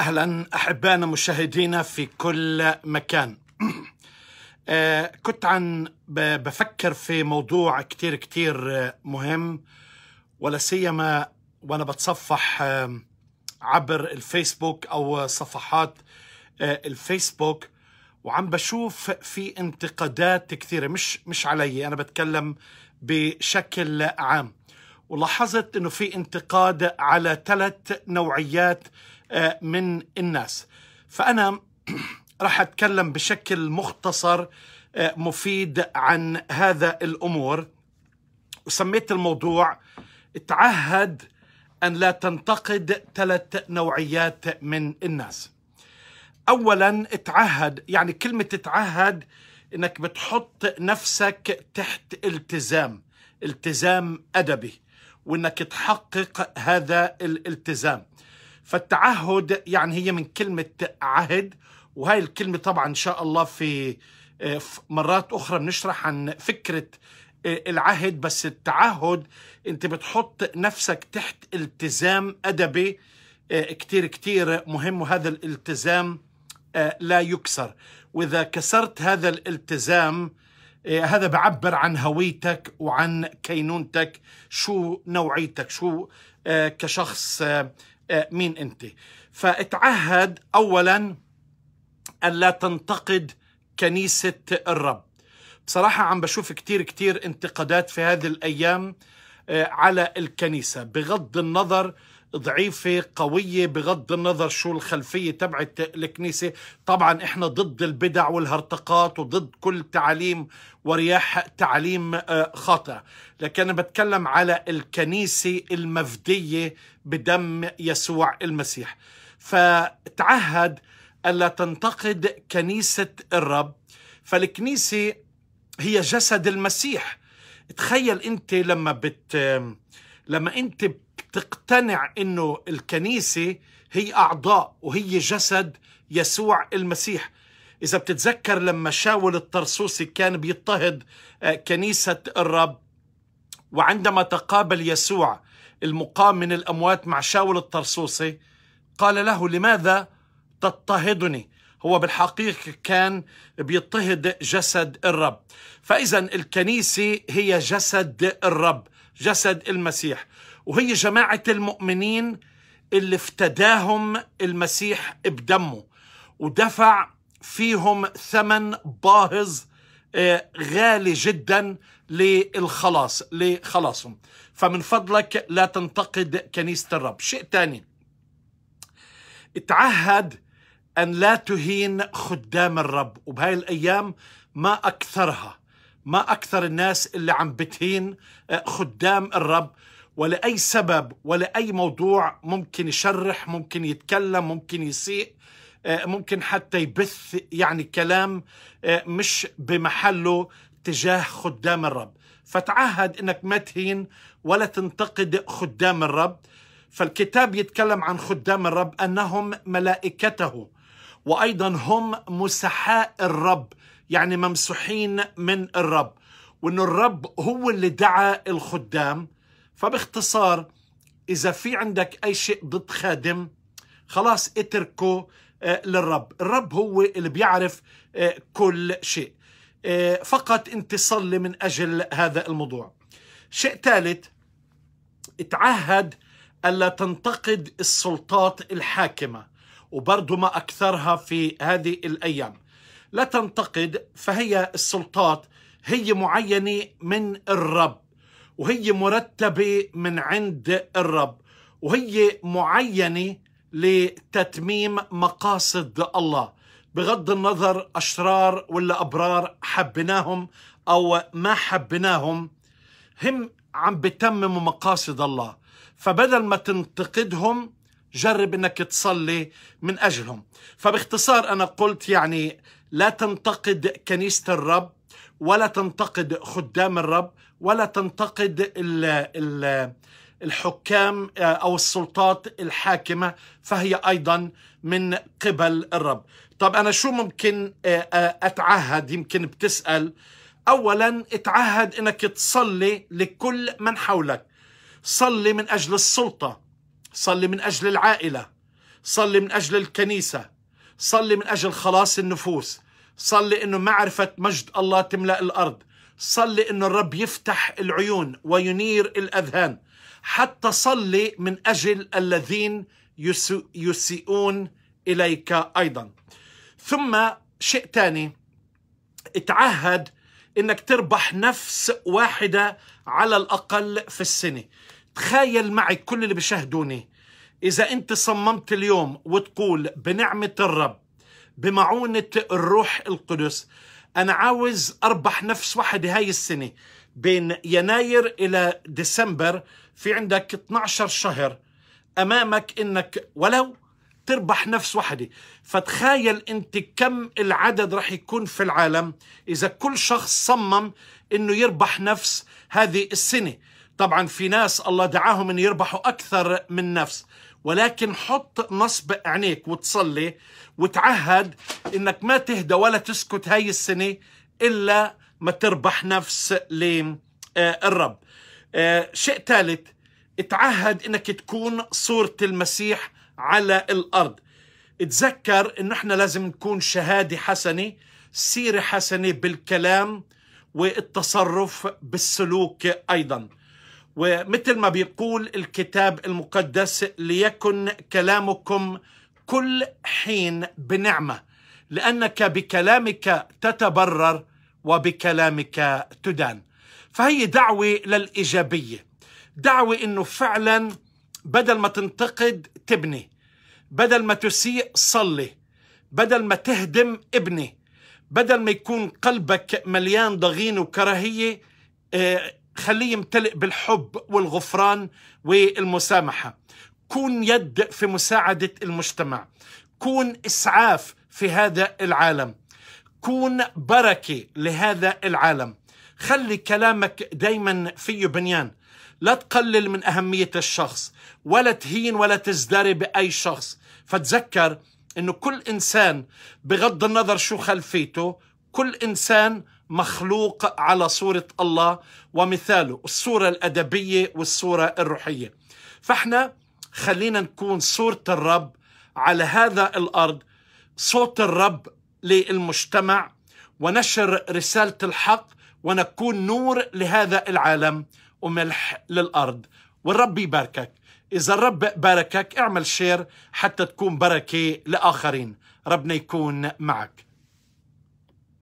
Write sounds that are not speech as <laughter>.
اهلا احبائنا مشاهدينا في كل مكان <clears throat> آه كنت عن بفكر في موضوع كتير كتير آه، مهم ولا سيما وانا بتصفح عبر الفيسبوك او صفحات آه، الفيسبوك وعم بشوف في انتقادات كثيره مش مش علي انا بتكلم بشكل عام ولاحظت انه في انتقاد على ثلاث نوعيات آه، من الناس فانا <clears throat> راح اتكلم بشكل مختصر آه، مفيد عن هذا الامور وسميت الموضوع تعهد ان لا تنتقد ثلاث نوعيات من الناس اولا تعهد يعني كلمه تعهد انك بتحط نفسك تحت التزام التزام ادبي وانك تحقق هذا الالتزام فالتعهد يعني هي من كلمه عهد وهي الكلمه طبعا ان شاء الله في آه، مرات اخرى بنشرح عن فكره آه، العهد بس التعهد انت بتحط نفسك تحت التزام ادبي آه، كتير كتير مهم وهذا الالتزام لا يكسر واذا كسرت هذا الالتزام إيه، هذا بعبر عن هويتك وعن كينونتك شو نوعيتك شو آه، كشخص آه، آه، مين انت فاتعهد اولا الا تنتقد كنيسه الرب بصراحه عم بشوف كتير كتير انتقادات في هذه الايام على الكنيسه بغض النظر ضعيفة قوية بغض النظر شو الخلفية تبعت الكنيسة طبعا احنا ضد البدع والهرطقات وضد كل تعاليم ورياح تعليم آه، خاطئة لكن أنا بتكلم على الكنيسة المفدية بدم يسوع المسيح فتعهد ألا تنتقد كنيسة الرب فالكنيسة هي جسد المسيح تخيل أنت لما بت لما انت بتقتنع انه الكنيسه هي اعضاء وهي جسد يسوع المسيح اذا بتتذكر لما شاول الطرسوسي كان بيضطهد آه، كنيسه الرب وعندما تقابل يسوع المقام من الاموات مع شاول الطرسوسي قال له لماذا تضطهدني هو بالحقيقة كان بيضطهد جسد الرب فإذا الكنيسة هي جسد الرب جسد المسيح وهي جماعة المؤمنين اللي افتداهم المسيح بدمه ودفع فيهم ثمن باهظ آه، غالي جدا للخلاص لخلاصهم فمن فضلك لا تنتقد كنيسة الرب شيء ثاني تعهد أن لا تهين خدام الرب وبهاي الأيام ما أكثرها ما أكثر الناس اللي عم بتهين آه، خدام الرب ولأي سبب ولأي موضوع ممكن يشرح ممكن يتكلم ممكن يسيء آه، ممكن حتى يبث يعني كلام آه، مش بمحله تجاه خدام الرب فتعهد انك ما تهين ولا تنتقد خدام الرب فالكتاب يتكلم عن خدام الرب انهم ملائكته وايضا هم مسحاء الرب يعني ممسوحين من الرب وانه الرب هو اللي دعا الخدام فباختصار اذا في عندك اي شيء ضد خادم خلاص اتركه آه، للرب الرب هو اللي بيعرف آه، كل شيء آه، فقط انت صلي من اجل هذا الموضوع شيء ثالث تعهد الا تنتقد السلطات الحاكمه وبرضه ما أكثرها في هذه الأيام لا تنتقد فهي السلطات هي معينة من الرب وهي مرتبة من عند الرب وهي معينة لتتميم مقاصد الله بغض النظر أشرار ولا أبرار حبناهم أو ما حبناهم هم عم بتمموا مقاصد الله فبدل ما تنتقدهم جرب انك تصلي من اجلهم فباختصار انا قلت يعني لا تنتقد كنيسه الرب ولا تنتقد خدام الرب ولا تنتقد ال ال الحكام آه، او السلطات الحاكمه فهي ايضا من قبل الرب. طب انا شو ممكن آه، آه، اتعهد يمكن بتسال اولا اتعهد انك تصلي لكل من حولك. صلي من اجل السلطه صلي من أجل العائلة صلي من أجل الكنيسة صلي من أجل خلاص النفوس صلي أنه معرفة مجد الله تملأ الأرض صلي أنه الرب يفتح العيون وينير الأذهان حتى صلي من أجل الذين يسيئون إليك أيضا ثم شيء ثاني اتعهد انك تربح نفس واحدة على الأقل في السنة تخيل معي كل اللي بيشاهدوني إذا أنت صممت اليوم وتقول بنعمة الرب بمعونة الروح القدس أنا عاوز أربح نفس واحدة هاي السنة بين يناير إلى ديسمبر في عندك 12 شهر أمامك إنك ولو تربح نفس واحدة فتخيل أنت كم العدد رح يكون في العالم إذا كل شخص صمم أنه يربح نفس هذه السنة طبعا في ناس الله دعاهم ان يربحوا اكثر من نفس ولكن حط نصب عينيك وتصلي وتعهد انك ما تهدى ولا تسكت هاي السنه الا ما تربح نفس للرب آه، آه، شيء ثالث اتعهد انك تكون صوره المسيح على الارض اتذكر انه احنا لازم نكون شهاده حسنه سيره حسنه بالكلام والتصرف بالسلوك ايضا ومثل ما بيقول الكتاب المقدس ليكن كلامكم كل حين بنعمه لانك بكلامك تتبرر وبكلامك تدان فهي دعوه للايجابيه دعوه انه فعلا بدل ما تنتقد تبني بدل ما تسيء صلي بدل ما تهدم ابني بدل ما يكون قلبك مليان ضغين وكراهيه آه، خليه يمتلئ بالحب والغفران والمسامحة كون يد في مساعدة المجتمع كون إسعاف في هذا العالم كون بركة لهذا العالم خلي كلامك دايما فيه بنيان لا تقلل من أهمية الشخص ولا تهين ولا تزدري بأي شخص فتذكر أنه كل إنسان بغض النظر شو خلفيته كل إنسان مخلوق على صورة الله ومثاله الصورة الأدبية والصورة الروحية فاحنا خلينا نكون صورة الرب على هذا الأرض صوت الرب للمجتمع ونشر رسالة الحق ونكون نور لهذا العالم وملح للأرض والرب يباركك إذا الرب باركك اعمل شير حتى تكون بركة لآخرين ربنا يكون معك